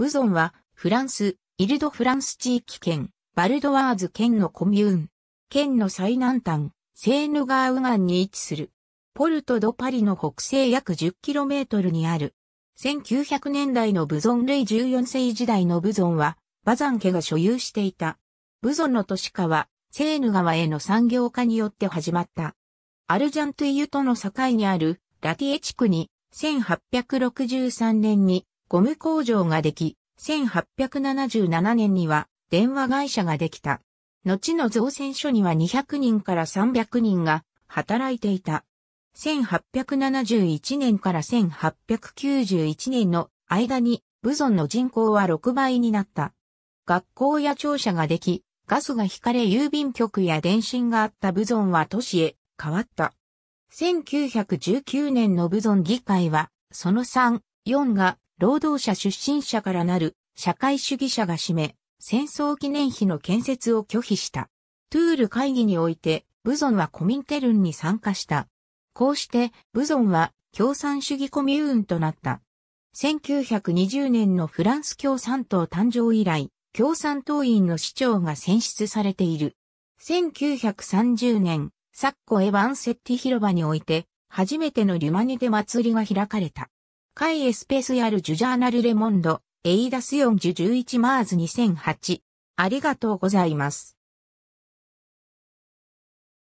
ブゾンは、フランス、イルドフランス地域圏、バルドワーズ県のコミューン。県の最南端、セーヌ川右岸に位置する。ポルト・ド・パリの北西約 10km にある。1900年代のブゾン類14世時代のブゾンは、バザン家が所有していた。ブゾンの都市化は、セーヌ川への産業化によって始まった。アルジャントイユとの境にあるラティエ地区に1863年にゴム工場ができ、1877年には電話会社ができた。後の造船所には200人から300人が働いていた。1871年から1891年の間にブゾンの人口は6倍になった。学校や庁舎ができ、ガスが引かれ郵便局や電信があったブゾンは都市へ変わった。1919年のブゾン議会は、その3、4が労働者出身者からなる社会主義者が占め、戦争記念碑の建設を拒否した。トゥール会議において、ブゾンはコミンテルンに参加した。こうして、ブゾンは共産主義コミューンとなった。1920年のフランス共産党誕生以来、共産党員の市長が選出されている。1930年、サッコ・エヴァンセッティ広場において、初めてのリュマニテ祭りが開かれた。カイエスペスヤルジュジャーナルレモンド、エイダスヨンジュ11マーズ2008。ありがとうございます。